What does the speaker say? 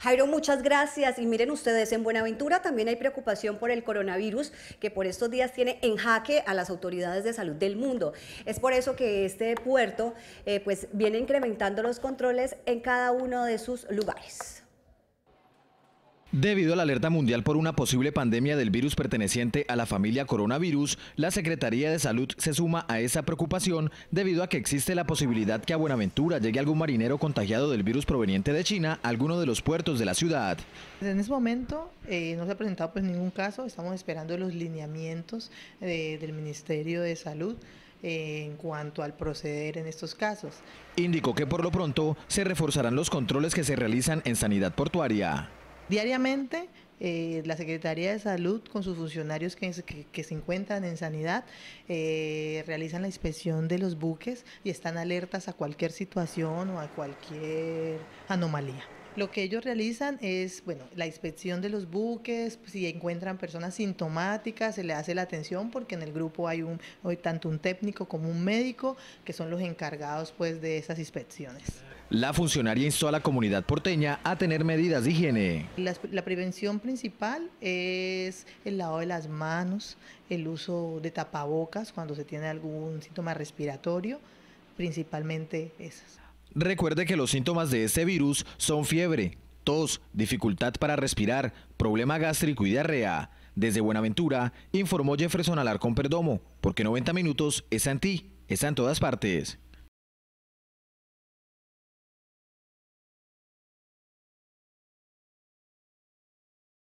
Jairo, muchas gracias. Y miren ustedes, en Buenaventura también hay preocupación por el coronavirus que por estos días tiene en jaque a las autoridades de salud del mundo. Es por eso que este puerto eh, pues viene incrementando los controles en cada uno de sus lugares. Debido a la alerta mundial por una posible pandemia del virus perteneciente a la familia coronavirus, la Secretaría de Salud se suma a esa preocupación debido a que existe la posibilidad que a Buenaventura llegue algún marinero contagiado del virus proveniente de China a alguno de los puertos de la ciudad. Pues en este momento eh, no se ha presentado pues ningún caso, estamos esperando los lineamientos eh, del Ministerio de Salud eh, en cuanto al proceder en estos casos. Indicó que por lo pronto se reforzarán los controles que se realizan en sanidad portuaria. Diariamente, eh, la Secretaría de Salud, con sus funcionarios que, se encuentran en sanidad, eh, realizan la inspección de los buques y están alertas a cualquier situación o a cualquier anomalía. Lo que ellos realizan es, bueno, la inspección de los buques, si encuentran personas sintomáticas, se le hace la atención porque en el grupo hay un tanto un técnico como un médico que son los encargados pues de esas inspecciones. La funcionaria instó a la comunidad porteña a tener medidas de higiene. La, la prevención principal es el lavado de las manos, el uso de tapabocas cuando se tiene algún síntoma respiratorio, principalmente esas. Recuerde que los síntomas de este virus son fiebre, tos, dificultad para respirar, problema gástrico y diarrea. Desde Buenaventura, informó Jefferson Alarcón Perdomo, porque 90 minutos es en ti, está en todas partes.